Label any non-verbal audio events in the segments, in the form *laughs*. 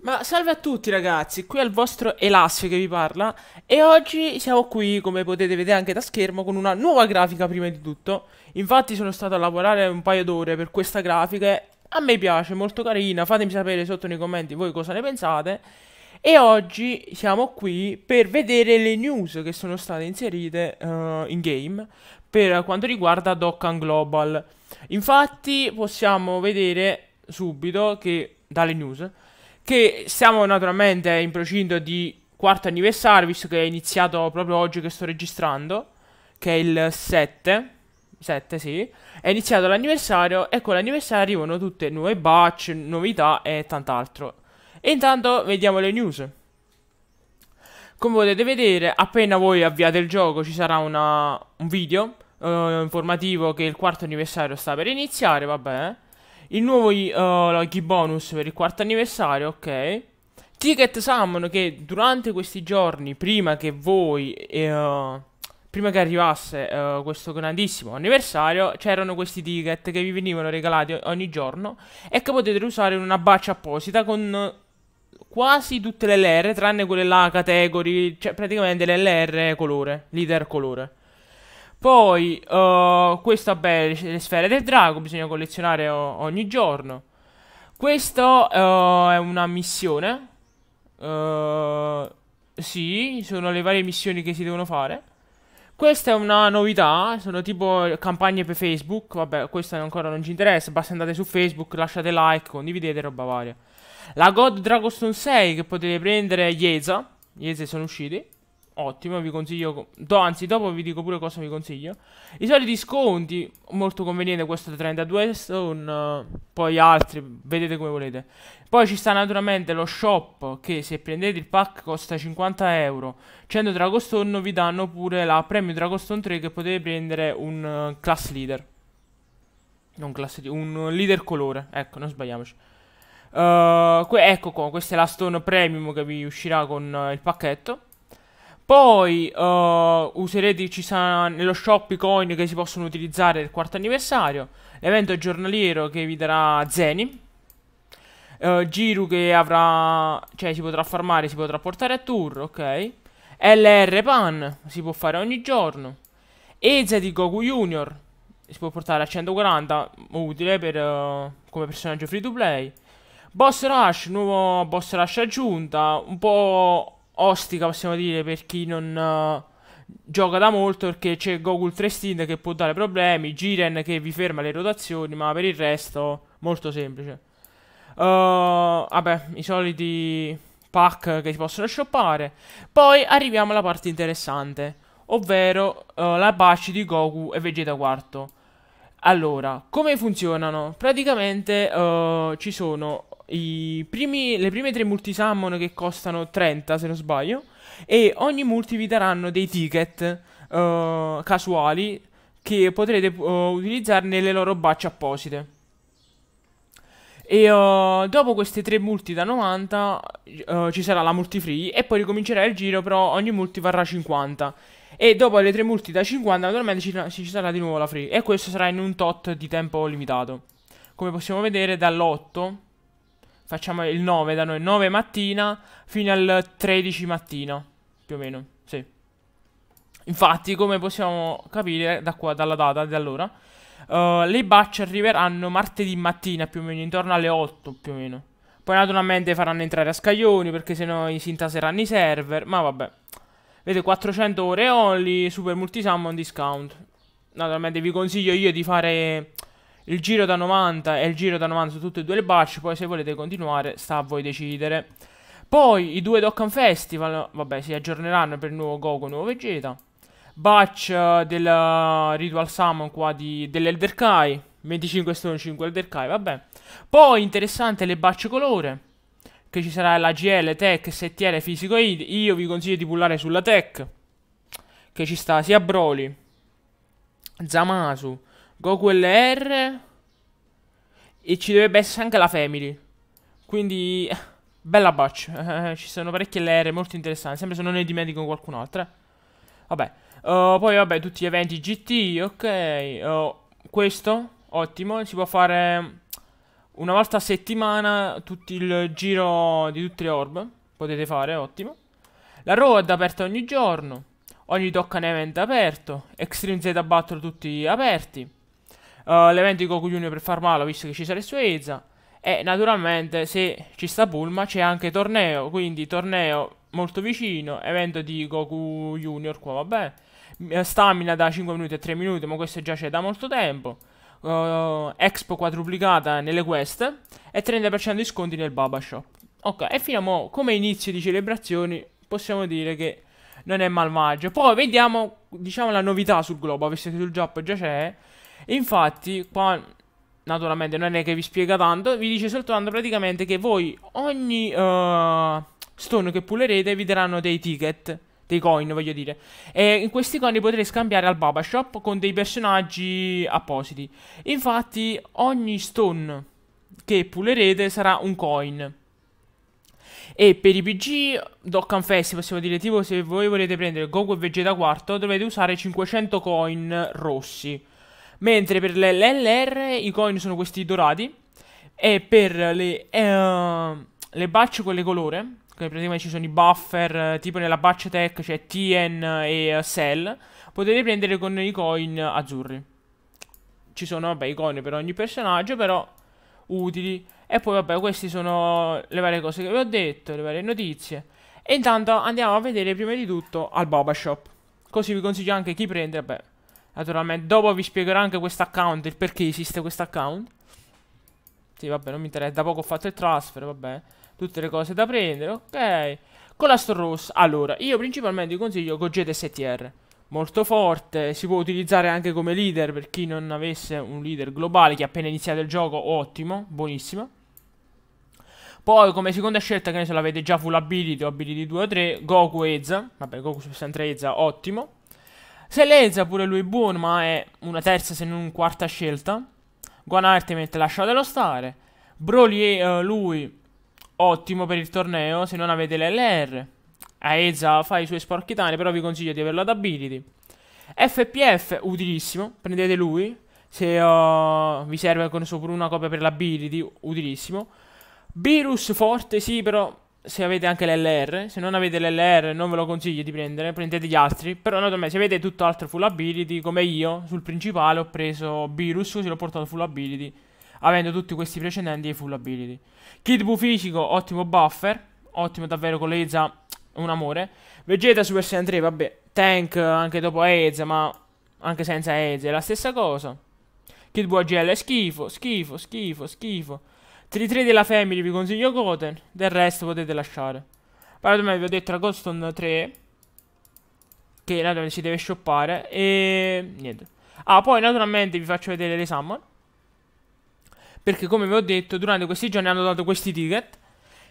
Ma salve a tutti ragazzi, qui è il vostro Elasio che vi parla e oggi siamo qui come potete vedere anche da schermo con una nuova grafica prima di tutto Infatti sono stato a lavorare un paio d'ore per questa grafica e a me piace, molto carina, fatemi sapere sotto nei commenti voi cosa ne pensate E oggi siamo qui per vedere le news che sono state inserite uh, in game per quanto riguarda Dokkan Global Infatti possiamo vedere subito che dalle news che siamo naturalmente in procinto di quarto anniversario, visto che è iniziato proprio oggi che sto registrando, che è il 7. 7, sì. È iniziato l'anniversario e con l'anniversario arrivano tutte nuove batch, novità e tant'altro. E intanto vediamo le news. Come potete vedere, appena voi avviate il gioco ci sarà una, un video eh, informativo che il quarto anniversario sta per iniziare, vabbè. Il nuovo uh, key bonus per il quarto anniversario, ok. Ticket Summon che durante questi giorni, prima che voi... Uh, prima che arrivasse uh, questo grandissimo anniversario, c'erano questi ticket che vi venivano regalati ogni giorno e che potete usare in una batch apposita con quasi tutte le LR, tranne quelle là, category, cioè praticamente le LR colore, leader colore. Poi, uh, questa beh, le sfere del drago, bisogna collezionare ogni giorno. Questa uh, eh, è una missione. Uh, sì, sono le varie missioni che si devono fare. Questa è una novità, sono tipo campagne per Facebook, vabbè, questa ancora non ci interessa, basta andate su Facebook, lasciate like, condividete, roba varia. La God Dragonstone 6 che potete prendere Ieza, Ieza sono usciti ottimo, vi consiglio... Do, anzi, dopo vi dico pure cosa vi consiglio. I soliti sconti, molto conveniente questo 32 stone, eh, poi altri, vedete come volete. Poi ci sta naturalmente lo shop, che se prendete il pack costa 50 euro. 100 Dragostone vi danno pure la premio Dragostone 3 che potete prendere un eh, class leader. Non class leader, un leader colore, ecco, non sbagliamoci. Uh, ecco qua, questa è la Stone Premium che vi uscirà con uh, il pacchetto. Poi uh, eh, userete, ci sarà nello shop i coin che si possono utilizzare il quarto anniversario. L'evento giornaliero che vi darà Zeni. Uh, Giru che avrà... cioè si potrà farmare, si potrà portare a tour, ok? LR Pan, si può fare ogni giorno. Eze di Goku Junior, si può portare a 140, utile per, uh, come personaggio free to play. Boss Rush, nuovo Boss Rush aggiunta, un po' ostica, possiamo dire, per chi non... Uh, gioca da molto perché c'è Gogul 3 Steam che può dare problemi, Jiren che vi ferma le rotazioni, ma per il resto molto semplice. Uh, vabbè, i soliti pack che si possono shoppare. Poi arriviamo alla parte interessante, ovvero uh, eh, la baci di Goku e Vegeta quarto. Allora, come funzionano? Praticamente uh, ci sono primi, le prime tre multisummon che costano 30 se non sbaglio e ogni multi vi daranno dei ticket uh, casuali che potrete uh, eh, utilizzare nelle loro batch apposite. E uh, dopo queste tre multi da 90 uh, ci sarà la multi free e poi ricomincerà il giro, però ogni multi varrà 50. E dopo le tre multi da 50 naturalmente ci, ci sarà di nuovo la free e questo sarà in un tot di tempo limitato. Come possiamo vedere dall'8 facciamo il 9 da noi, 9 mattina fino al 13 mattina, più o meno, sì. Infatti, come possiamo capire da qua, dalla data di allora, uh, le batch arriveranno martedì mattina, più o meno, intorno alle 8, più o meno. Poi naturalmente faranno entrare a scaglioni, perché sennò si intaseranno i server, ma vabbè. Vedete, 400 ore only, super multisammon discount. Naturalmente vi consiglio io di fare il giro da 90 e il giro da 90 su tutte e due le batch, poi se volete continuare sta a voi decidere. Poi i due Dokkan Festival, vabbè, si aggiorneranno per il nuovo Goku e nuovo Vegeta. Batch eh, uh, del uh, Ritual Summon qua di, dell'Elder Kai, 25 stone 5 Elder Kai, vabbè. Poi interessante le batch colore, che ci sarà la GL, Tech, STL, Fisico Aid. Io vi consiglio di pullare sulla Tech, che ci sta sia Broly, Zamasu, Gogol R. E ci dovrebbe essere anche la Family. Quindi... *laughs* Bella batch. *laughs* ci sono parecchie LR molto interessanti. Sempre se non ne dimentico qualcun'altra. Eh. Vabbè. Uh, poi vabbè, tutti gli eventi GT, ok. Uh, questo, ottimo. Si può fare una volta a settimana tutto il giro di tutte le orb. Potete fare, ottimo. La road aperta ogni giorno. Ogni tocca event aperto. Extreme Z battle tutti aperti uh, l'evento di Goku Junior per far male, visto che ci sarà il suo Eza. E naturalmente se ci sta Bulma c'è anche torneo, quindi torneo molto vicino, evento di Goku Junior qua, vabbè. Eh, stamina da 5 minuti a 3 minuti, ma questo già c'è da molto tempo. Uh, Expo quadruplicata nelle quest e 30% di sconti nel Baba Shop. Ok, e fino a mo, come inizio di celebrazioni, possiamo dire che non è malvagio. Poi vediamo, diciamo, la novità sul globo, visto che sul Giappone già c'è. E infatti qua naturalmente non è che vi spiega tanto, vi dice soltanto praticamente che voi ogni uh, stone che pullerete vi daranno dei ticket, dei coin voglio dire, e in questi coin potrei scambiare al Baba Shop con dei personaggi appositi. Infatti ogni stone che pullerete sarà un coin. E per i PG, Doc Fest, possiamo dire tipo se voi volete prendere Goku e Vegeta quarto dovete usare 500 coin rossi. Mentre per le LR i coin sono questi dorati. E per le, eh, le batch con le colore, che praticamente ci sono i buffer, eh, tipo nella batch tech c'è cioè TN e eh, Cell, potete prendere con i coin azzurri. Ci sono, vabbè, i coin per ogni personaggio, però utili. E poi, vabbè, queste sono le varie cose che vi ho detto, le varie notizie. E intanto andiamo a vedere prima di tutto al Boba Shop. Così vi consiglio anche chi prende, vabbè, Naturalmente, dopo vi spiegherò anche questo account, il perché esiste questo account. Sì, vabbè, non mi interessa. Da poco ho fatto il transfer, vabbè. Tutte le cose da prendere, ok. Con la Store Rossa. Allora, io principalmente vi consiglio Gogeta STR. Molto forte, si può utilizzare anche come leader per chi non avesse un leader globale che appena iniziato il gioco, ottimo, buonissimo. Poi come seconda scelta, che ne so, l'avete già full ability o ability 2 o 3, Goku Ezza. Vabbè, Goku su 63 Ezza, ottimo. Se Leza pure lui è buono, ma è una terza se non quarta scelta. Guan Artimate lasciatelo stare. Broly uh, eh, lui ottimo per il torneo se non avete l'LR. Aeza fa i suoi sporchi tani, però vi consiglio di averlo ad ability. FPF utilissimo, prendete lui. Se uh, vi serve con sopra una copia per l'ability, utilissimo. Virus forte, sì, però se avete anche l'LR. Se non avete l'LR non ve lo consiglio di prendere, prendete gli altri. Però noto me, se avete tutt'altro full ability, come io, sul principale ho preso Virus, così l'ho portato full ability, avendo tutti questi precedenti e full ability. Kid fisico, ottimo buffer, ottimo davvero con l'Eza, un amore. Vegeta Super Saiyan 3, vabbè, tank anche dopo Eza, ma anche senza Eza è la stessa cosa. Kid Buu AGL è schifo, schifo, schifo, schifo. 33 della Family vi consiglio Goten. Del resto potete lasciare. Però me vi ho detto la Goldstone 3. Che naturalmente si deve shoppare. E niente. Ah, poi naturalmente vi faccio vedere le summon. Perché come vi ho detto, durante questi giorni hanno dato questi ticket.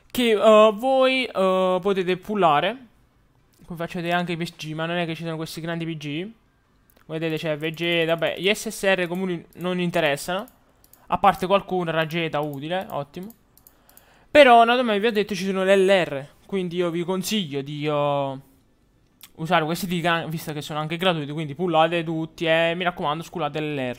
Che uh, voi uh, potete pullare. Come faccio vedere anche i PG, ma non è che ci sono questi grandi PG. Vedete c'è cioè, VG, vabbè, gli SSR comuni non interessano. A parte qualcuno, Rageta utile, ottimo. Però, no, come vi ho detto, ci sono le LR. Quindi io vi consiglio di oh, usare questi tigan, visto che sono anche gratuiti, quindi pullate tutti e eh, mi raccomando, sculate le LR.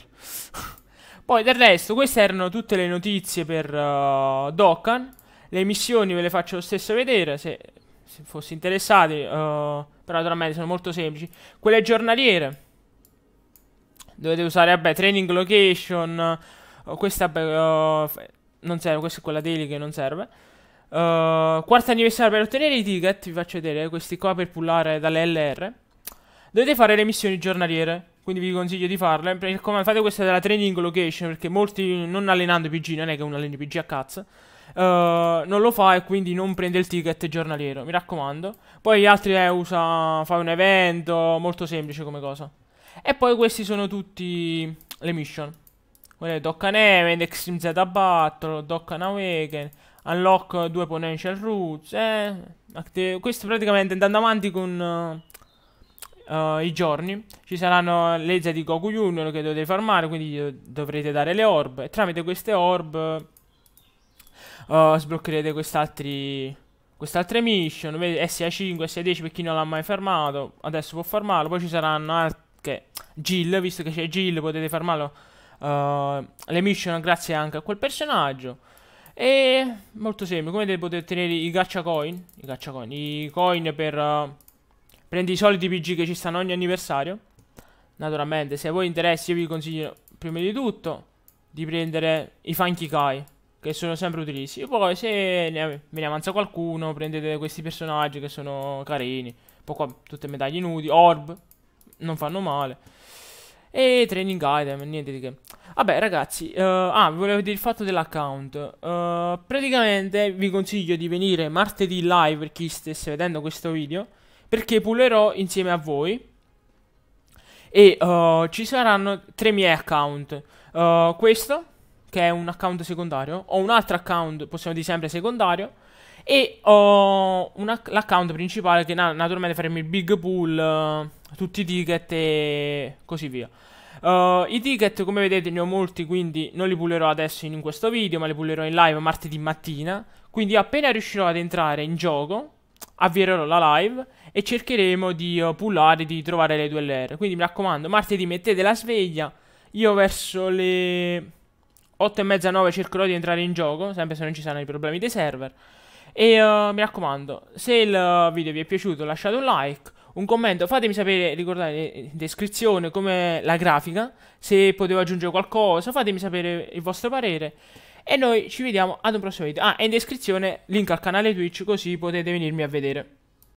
*laughs* Poi, del resto, queste erano tutte le notizie per uh, Dokkan. Le missioni ve le faccio lo stesso vedere, se, se fosse interessati, uh, però naturalmente sono molto semplici. Quelle giornaliere dovete usare, vabbè, training location, Oh, questa oh, non serve, questa è quella daily che non serve. Uh, quarto anniversario per ottenere i ticket, vi faccio vedere eh, questi qua per pullare dalle LR. Dovete fare le missioni giornaliere, quindi vi consiglio di farle. Come fate questa della training location, perché molti non allenando PG, non è che uno allena PG a cazzo. Uh, non lo fa e quindi non prende il ticket giornaliero, mi raccomando. Poi gli altri eh, usa, fa un evento, molto semplice come cosa. E poi questi sono tutti le mission. Quindi dock an event, extreme battle, tocca an unlock due potential roots, Eh. Questo praticamente andando avanti con uh, uh, i giorni. Ci saranno le Z di Goku Junior che dovete farmare, quindi dovrete dare le orb. E tramite queste orb uh, sbloccherete quest'altri... Quest'altra mission, SA5, SA10 per chi non l'ha mai fermato, adesso può farmarlo. Poi ci saranno anche Jill, visto che c'è Jill potete farmarlo eh, le mission grazie anche a quel personaggio. E molto semplice, come devi poter tenere i gaccia coin, i gaccia coin, i coin per uh, prendi i soliti PG che ci stanno ogni anniversario. Naturalmente, se a voi interessa, io vi consiglio prima di tutto di prendere i Funky Kai, che sono sempre utilissimi. poi se ne, ne avanza qualcuno, prendete questi personaggi che sono carini. Poi qua tutte medaglie nudi, orb, non fanno male. E training item, niente di che. Vabbè ragazzi, uh, ah, vi volevo dire il fatto dell'account. Uh, praticamente vi consiglio di venire martedì live per chi stesse vedendo questo video. Perché pullerò insieme a voi. E uh, ci saranno tre miei account. questo, che è un account secondario. Ho un altro account, possiamo dire sempre secondario e ho una, l'account principale che naturalmente faremo il big pool, eh, tutti i ticket e così via. Uh, I ticket come vedete ne ho molti quindi non li pullerò adesso in, in questo video ma li pullerò in live martedì mattina Quindi appena riuscirò ad entrare in gioco avvierò la live e cercheremo di uh, pullare, di trovare le due LR Quindi mi raccomando martedì mettete la sveglia Io verso le 8 e mezza 9 cercherò di entrare in gioco sempre se non ci saranno i problemi dei server e uh, mi raccomando, se il eh, video vi è piaciuto lasciate un like, un commento, fatemi sapere, ricordate eh, in descrizione come la grafica, se potevo aggiungere qualcosa, fatemi sapere il vostro parere. E noi ci vediamo ad un prossimo video. Ah, è in descrizione link al canale Twitch così potete venirmi a vedere.